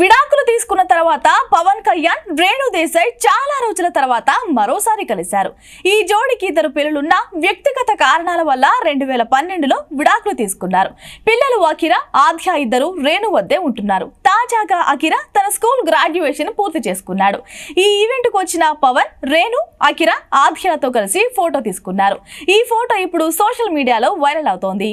విడాకులు తీసుకున్న తర్వాత పవన్ కళ్యాణ్ రేణు దేశాయ్ చాలా రోజుల తర్వాత మరోసారి కలిశారు ఈ జోడికి ఇద్దరు పిల్లలున్న వ్యక్తిగత కారణాల వల్ల రెండు వేల పన్నెండులో విడాకులు తీసుకున్నారు పిల్లలు అఖిర ఆధ్య ఇద్దరు రేణు వద్దే ఉంటున్నారు తాజాగా అఖిర తన స్కూల్ గ్రాడ్యుయేషన్ పూర్తి చేసుకున్నాడు ఈ ఈవెంట్కు వచ్చిన పవన్ రేణు అఖిర ఆధ్యలతో కలిసి ఫోటో తీసుకున్నారు ఈ ఫోటో ఇప్పుడు సోషల్ మీడియాలో వైరల్ అవుతోంది